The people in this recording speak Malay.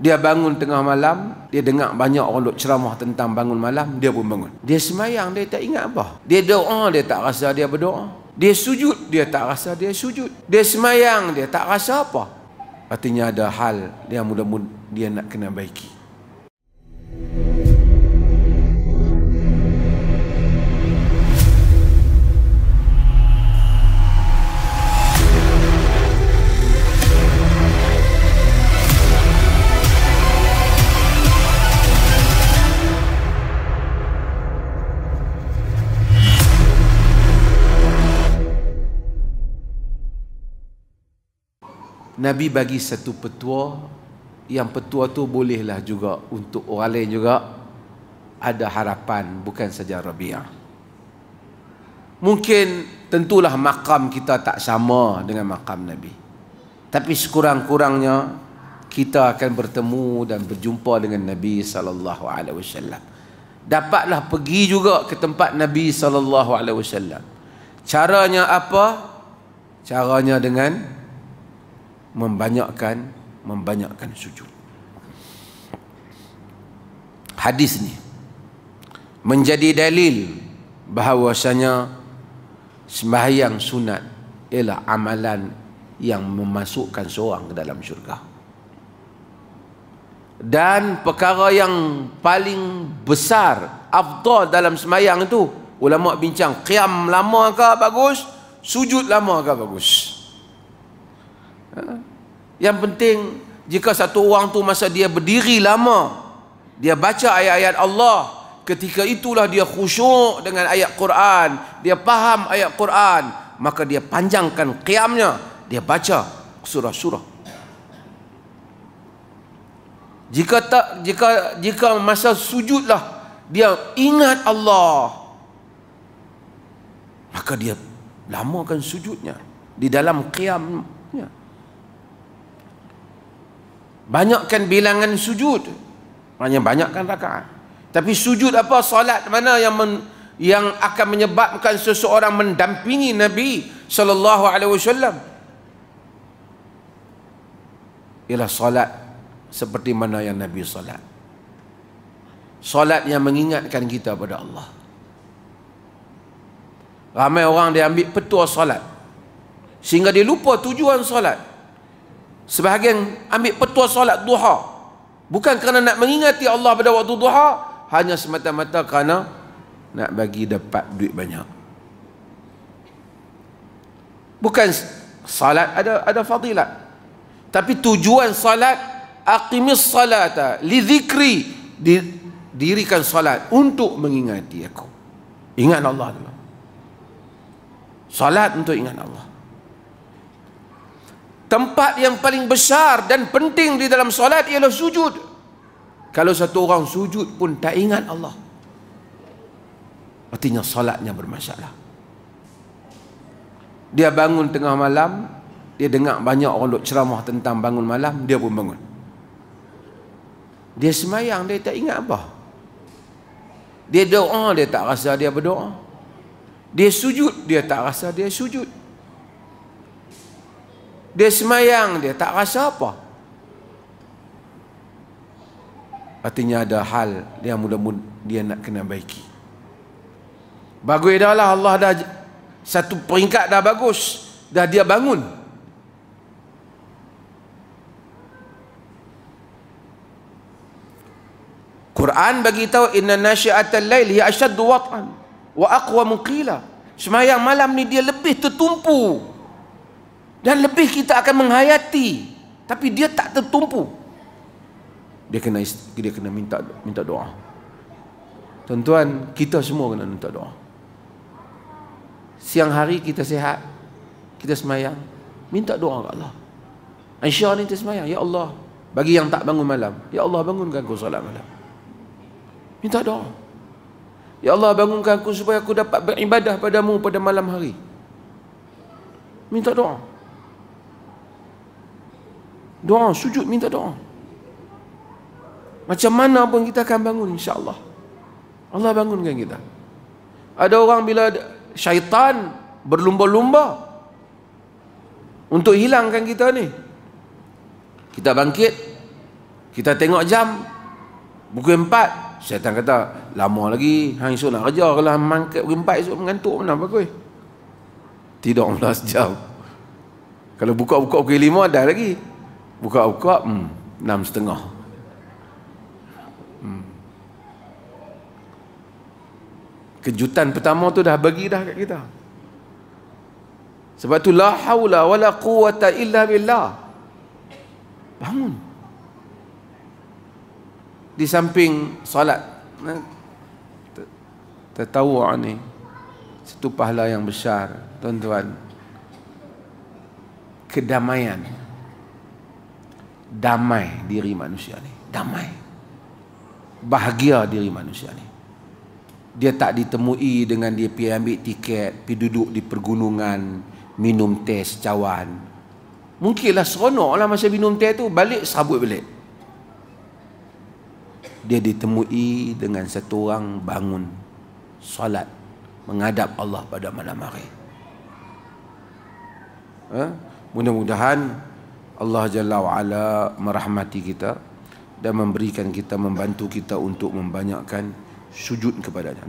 Dia bangun tengah malam, dia dengar banyak orang duk ceramah tentang bangun malam, dia pun bangun. Dia semayang, dia tak ingat apa. Dia doa, dia tak rasa dia berdoa. Dia sujud, dia tak rasa dia sujud. Dia semayang, dia tak rasa apa. Artinya ada hal yang mudah-mudah dia nak kena baiki. Nabi bagi satu petua yang petua tu bolehlah juga untuk orang lain juga ada harapan bukan saja Rabi'ah. Mungkin tentulah makam kita tak sama dengan makam Nabi. Tapi sekurang-kurangnya kita akan bertemu dan berjumpa dengan Nabi sallallahu alaihi wasallam. Dapatlah pergi juga ke tempat Nabi sallallahu alaihi wasallam. Caranya apa? Caranya dengan membanyakkan membanyakkan sujud hadis ni menjadi dalil bahawasanya sembahyang sunat ialah amalan yang memasukkan seorang ke dalam syurga dan perkara yang paling besar afdal dalam sembahyang itu ulama bincang qiyam lama ke bagus sujud lama ke bagus yang penting jika satu orang tu masa dia berdiri lama dia baca ayat-ayat Allah ketika itulah dia khusyuk dengan ayat Quran dia faham ayat Quran maka dia panjangkan qiyamnya dia baca surah-surah jika tak jika jika masa sujudlah dia ingat Allah maka dia lamakan sujudnya di dalam qiyamnya banyakkan bilangan sujud maknanya banyakkan rakaat tapi sujud apa solat mana yang men, yang akan menyebabkan seseorang mendampingi nabi sallallahu alaihi wasallam ialah solat seperti mana yang nabi solat solat yang mengingatkan kita kepada Allah ramai orang dia ambil petua solat sehingga dia lupa tujuan solat sebahagian ambil petua solat duha bukan kerana nak mengingati Allah pada waktu duha hanya semata-mata kerana nak bagi dapat duit banyak bukan salat ada ada fadilat tapi tujuan salat aqimis salata li zikri dirikan salat untuk mengingati aku ingat Allah dulu Salat untuk ingat Allah tempat yang paling besar dan penting di dalam solat ialah sujud. Kalau satu orang sujud pun tak ingat Allah. Artinya solatnya bermasalah. Dia bangun tengah malam, dia dengar banyak orang duk ceramah tentang bangun malam, dia pun bangun. Dia semayang, dia tak ingat apa. Dia doa, dia tak rasa dia berdoa. Dia sujud, dia tak rasa dia sujud. Dia semayang dia tak rasa apa. Artinya ada hal dia mula-mula dia nak kena baiki. Bagus dah lah Allah dah satu peringkat dah bagus. Dah dia bangun. Quran bagi tahu inna nasyiatal lail hiya ashaddu wat'an wa aqwa muqila. Semayang malam ni dia lebih tertumpu dan lebih kita akan menghayati Tapi dia tak tertumpu Dia kena dia kena minta minta doa Tuan-tuan, kita semua kena minta doa Siang hari kita sihat Kita semayang Minta doa ke Allah Aisyah ni kita semayang Ya Allah Bagi yang tak bangun malam Ya Allah bangunkan aku salat malam Minta doa Ya Allah bangunkan aku supaya aku dapat beribadah padamu pada malam hari Minta doa doa sujud minta doa macam mana pun kita akan bangun insyaallah Allah bangunkan kita ada orang bila syaitan berlumba-lumba untuk hilangkan kita ni kita bangkit kita tengok jam pukul empat. syaitan kata lama lagi hang esok nak kerja kalau hang mangkat pukul 4 esok mengantuk mana apa kuih tidur 11 jam kalau buka-buka pukul lima dah lagi Buka-buka hmm, enam setengah. Hmm. Kejutan pertama tu dah bagi dah kat kita. Sebab tu la haula wala quwata illa billah. Bangun. Di samping solat. Tertawa ni. Satu pahala yang besar. Tuan-tuan. Kedamaian. Kedamaian damai diri manusia ni damai bahagia diri manusia ni dia tak ditemui dengan dia pergi ambil tiket pergi duduk di pergunungan minum teh secawan mungkinlah seronok lah masa minum teh tu balik sabut balik dia ditemui dengan satu orang bangun solat menghadap Allah pada malam hari eh? mudah-mudahan Allah Jalla wa'ala merahmati kita dan memberikan kita, membantu kita untuk membanyakkan sujud kepadanya.